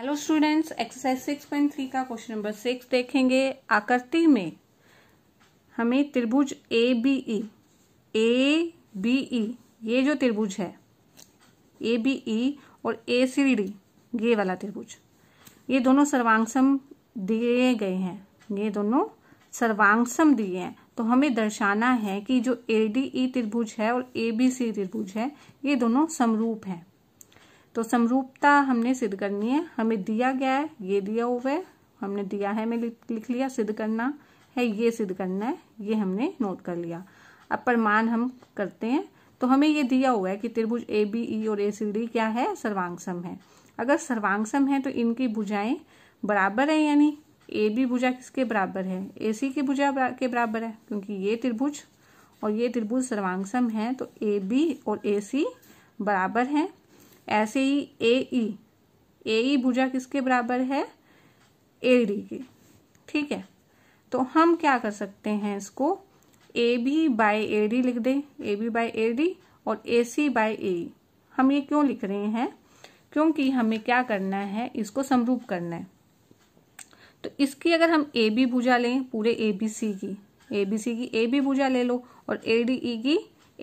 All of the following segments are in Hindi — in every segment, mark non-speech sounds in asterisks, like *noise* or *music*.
Hello students exercise six point three का क्वेश्चन नंबर सिक्स देखेंगे आकृति में हमें त्रिभुज A B E A B E ये जो त्रिभुज है ए बी ई और ए सी डी ये वाला त्रिभुज ये दोनों सर्वांगसम दिए गए हैं ये दोनों सर्वांगसम दिए हैं तो हमें दर्शाना है कि जो ए डी ई त्रिभुज है और ए बी सी त्रिभुज है ये दोनों समरूप हैं तो समरूपता हमने सिद्ध करनी है हमें दिया गया है ये दिया हुआ है हमने दिया है हमें लिख लिया सिद्ध करना है ये सिद्ध करना है ये हमने नोट कर लिया अब प्रमाण हम करते हैं तो हमें ये दिया हुआ है कि त्रिभुज ए बी ई और ए सी डी क्या है सर्वांगसम है अगर सर्वांगसम है तो इनकी भुजाएं बराबर है यानी ए बी भुजा किसके बराबर है ए सी की भुजा के बराबर है क्योंकि ये त्रिभुज और ये त्रिभुज सर्वांगसम है तो ए बी और ए सी बराबर हैं ऐसे ही ए ई ए ई भुजा किसके बराबर है ए डी के ठीक है तो हम क्या कर सकते हैं इसको A B by A D लिख दें A B by A D और ए सी बाई ए हम ये क्यों लिख रहे हैं क्योंकि हमें क्या करना है इसको समरूप करना है तो इसकी अगर हम ए बी भुजा लें पूरे ए बी सी की ए बी सी की ए बी भुजा ले लो और ए डी ई की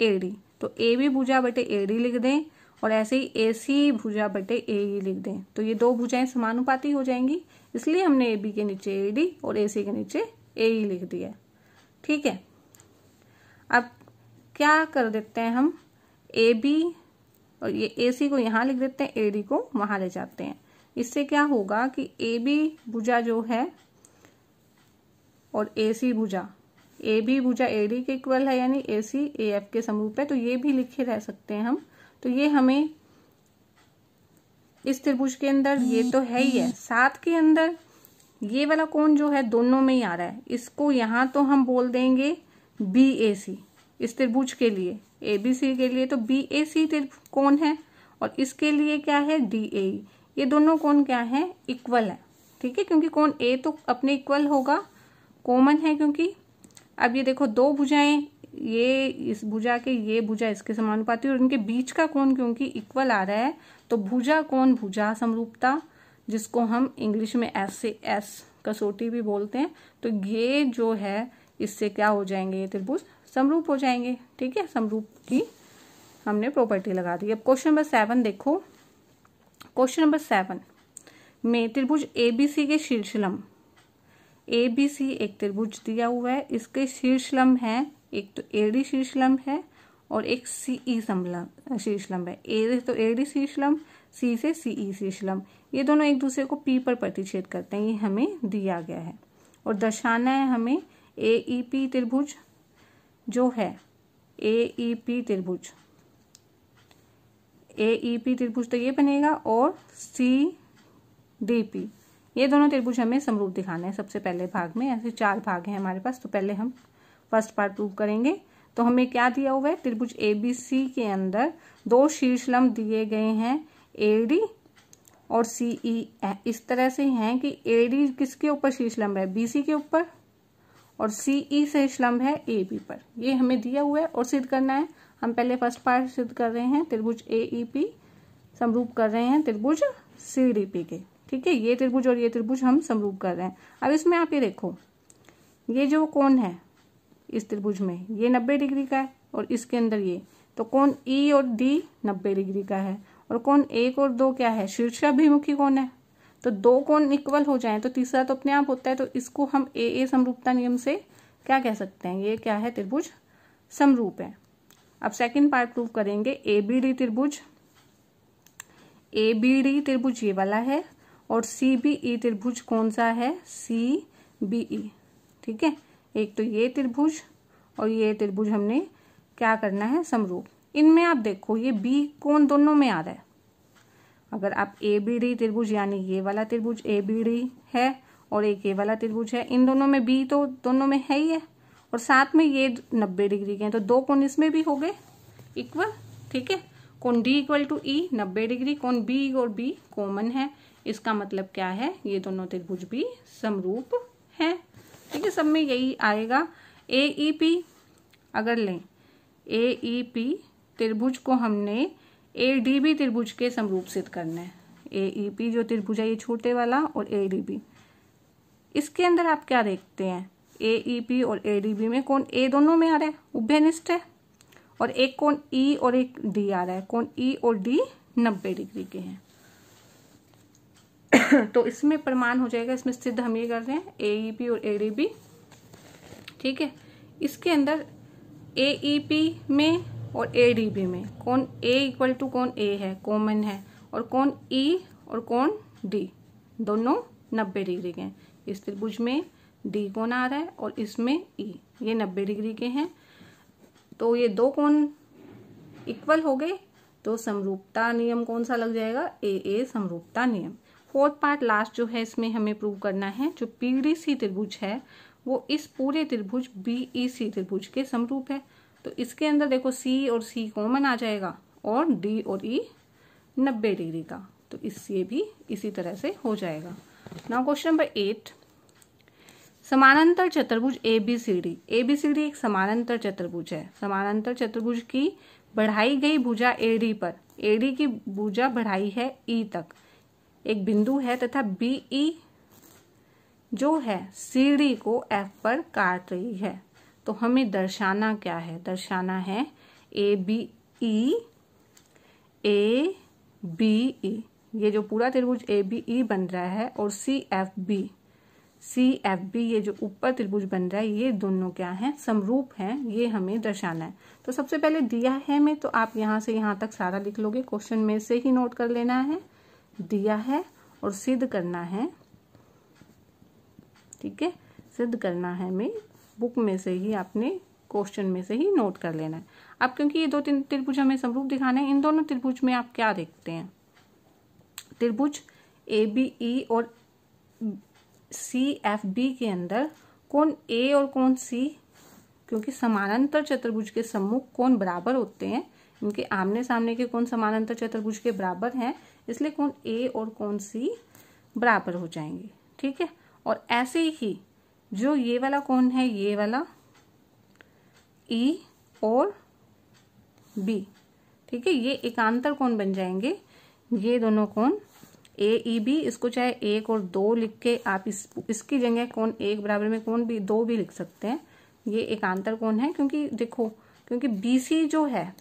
ए डी तो ए बी भुजा बटे ए डी लिख दें और ऐसे ही ए सी भुजा बटे ए ई लिख दें तो ये दो भुजाएं समानुपाती हो जाएंगी इसलिए हमने ए बी के नीचे ए डी और ए सी के नीचे ए ई e लिख दिया ठीक है अब क्या कर देते हैं हम ए बी और ये ए सी को यहाँ लिख देते हैं ए डी को वहां ले जाते हैं इससे क्या होगा कि ए बी भुजा जो है और ए सी भुजा ए बी भुजा ए डी के इक्वल है यानी ए सी ए एफ के समूह है तो ये भी लिखे रह सकते हैं हम तो ये हमें इस त्रिभुज के अंदर ये तो है ही है सात के अंदर ये वाला कोण जो है दोनों में ही आ रहा है इसको यहाँ तो हम बोल देंगे बी ए सी इस त्रिभुज के लिए ए बी सी के लिए तो बी ए सी कौन है और इसके लिए क्या है डी ए e। ये दोनों कोण क्या है इक्वल है ठीक है क्योंकि कोण ए तो अपने इक्वल होगा कॉमन है क्योंकि अब ये देखो दो भुजाएं ये इस भुजा के ये भुजा इसके समानुपाती और इनके बीच का कोण क्योंकि इक्वल आ रहा है तो भुजा कोण भुजा समरूपता जिसको हम इंग्लिश में एस से एस कसोटी भी बोलते हैं तो ये जो है इससे क्या हो जाएंगे ये त्रिभुज समरूप हो जाएंगे ठीक है समरूप की हमने प्रॉपर्टी लगा दी अब क्वेश्चन नंबर सेवन देखो क्वेश्चन नंबर सेवन में त्रिभुज ए बी सी के शीर्षलम ए बी सी एक त्रिभुज दिया हुआ है इसके शीर्षलम है एक तो एडी शीर्षलम्ब है और एक सीई समलम्ब शीर्षलम्ब है ए तो एडी शीर्षलम्ब सी से ई शीर्षलम्ब ये दोनों एक दूसरे को पी पर प्रतिच्छेद करते हैं ये हमें दिया गया है और दर्शाना है हमें ए ई पी त्रिभुज जो है ए ई पी त्रिभुज ए ई पी त्रिभुज तो ये बनेगा और सी डी पी ये दोनों त्रिभुज हमें समरूप दिखाना है सबसे पहले भाग में ऐसे चार भाग हैं हमारे पास तो पहले हम फर्स्ट पार्ट प्रूव करेंगे तो हमें क्या दिया हुआ है त्रिभुज ए बी सी के अंदर दो शीर्ष लंब दिए गए हैं ए डी और सी ई e e। इस तरह से हैं कि ए डी किसके ऊपर शीर्ष लंब है बी सी के ऊपर और e सी ई शीर्ष लंब है ए बी पर ये हमें दिया हुआ है और सिद्ध करना है हम पहले फर्स्ट पार्ट सिद्ध कर रहे हैं त्रिभुज ए ई पी समरूप कर रहे हैं त्रिभुज सी डी पी के ठीक है ये त्रिभुज और ये त्रिभुज हम समरूप कर रहे हैं अब इसमें आप ये देखो ये जो कोण है इस त्रिभुज में ये नब्बे डिग्री का है और इसके अंदर ये तो कौन ई e और डी नब्बे डिग्री का है और कौन एक और दो क्या है शीर्षाभिमुखी कौन है तो दो कौन इक्वल हो जाए तो तीसरा तो अपने आप होता है तो इसको हम ए ए समरूपता नियम से क्या कह सकते हैं ये क्या है त्रिभुज समरूप है अब सेकंड पार्ट प्रूव करेंगे ए बी डी त्रिभुज ए बी डी त्रिभुज ये वाला है और सी बी ई त्रिभुज कौन सा है सी बी ई ठीक है एक तो ये त्रिभुज और ये त्रिभुज हमने क्या करना है समरूप इनमें आप देखो ये बी कोण दोनों में आ रहा है अगर आप ए बी डी त्रिभुज यानी ये वाला त्रिभुज ए बी डी है और एक ये वाला त्रिभुज है इन दोनों में बी तो दोनों में है ही है और साथ में ये नब्बे डिग्री के हैं तो दो कोण इसमें भी हो गए इक्वल ठीक है कोण डी इक्वल टू ई नब्बे डिग्री कोण बी और बी कॉमन है इसका मतलब क्या है ये दोनों त्रिभुज भी समरूप के सब में यही आएगा ए ई पी अगर लें ए ई पी त्रिभुज को हमने ए डी बी त्रिभुज के समरूप सिद्ध करना है ए ई पी जो त्रिभुज है ये छोटे वाला और ए डी बी इसके अंदर आप क्या देखते हैं ए ई पी और ए डी बी में कौन ए दोनों में आ रहा है उभयनिष्ठ है और एक कौन ई e और एक डी आ रहा है कौन ई e और डी नब्बे डिग्री के हैं *coughs* तो इसमें प्रमाण हो जाएगा इसमें सिद्ध हम ये कर रहे हैं ए ई पी और ए डी बी ठीक है इसके अंदर ए ई पी में और ए में कौन ए इक्वल टू कौन ए है कॉमन है और कौन ई e और कौन डी दोनों नब्बे डिग्री के हैं इस त्रिभुज में डी कौन आ रहा है और इसमें ई e, ये नब्बे डिग्री के हैं तो ये दो कौन इक्वल हो गए तो समरूपता नियम कौन सा लग जाएगा ए ए समरूपता नियम फोर्थ पार्ट लास्ट जो है इसमें हमें प्रूव करना है जो पीडीसी त्रिभुज है वो इस पूरे त्रिभुज बीईसी e त्रिभुज के समरूप है तो इसके अंदर देखो सी और सी कॉमन आ जाएगा और डी और ई e नब्बे डिग्री का तो इससे भी इसी तरह से हो जाएगा नाउ क्वेश्चन नंबर एट समानांतर चतुर्भुज A B C D A B C D एक समानांतर चतुर्भुज है समानांतर चतुर्भुज की बढ़ाई गई भुजा ए डी पर ए डी की भुजा बढ़ाई है ई e तक एक बिंदु है तथा बीई e जो है सीढ़ी को एफ पर काट रही है तो हमें दर्शाना क्या है दर्शाना है A B E A B E ये जो पूरा त्रिभुज ए बी ई बन रहा है और C F B C F B ये जो ऊपर त्रिभुज बन रहा है ये दोनों क्या हैं समरूप हैं ये हमें दर्शाना है तो सबसे पहले दिया है मैं तो आप यहाँ से यहाँ तक सारा लिख लोगे क्वेश्चन में से ही नोट कर लेना है दिया है और सिद्ध करना है ठीक है सिद्ध करना है हमें बुक में से ही आपने क्वेश्चन में से ही नोट कर लेना है अब क्योंकि ये दो तीन त्रिभुज हमें समरूप दिखाना है इन दोनों त्रिभुज में आप क्या देखते हैं त्रिभुज ए बी ई और सी एफ बी के अंदर कौन ए और कौन सी क्योंकि समानांतर चतुर्भुज के सम्मुख कौन बराबर होते हैं इनके आमने सामने के कौन समानांतर चतुर्भुज के बराबर हैं इसलिए कौन ए और कौन सी बराबर हो जाएंगे ठीक है और ऐसे ही जो ये वाला कौन है ये वाला ई e और बी ठीक है ये एकांतर कौन बन जाएंगे ये दोनों कौन ए ई बी इसको चाहे एक और दो लिख के आप इस इसकी जगह कौन एक बराबर में कौन भी दो भी लिख सकते हैं ये एकांतर कौन है क्योंकि देखो क्योंकि बी सी जो है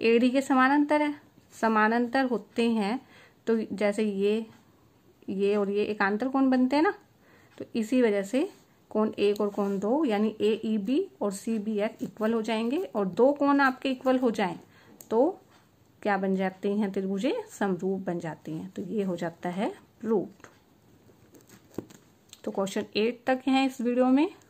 ए डी के समानांतर है समानांतर होते हैं तो जैसे ये ये और ये एकांतर कोण बनते हैं ना तो इसी वजह से कोण एक और कोण दो यानी ए ई बी और सी बी एफ इक्वल हो जाएंगे और दो कोण आपके इक्वल हो जाएं तो क्या बन जाती हैं त्रिभुजे समरूप बन जाती हैं तो ये हो जाता है प्रूफ तो क्वेश्चन एट तक हैं इस वीडियो में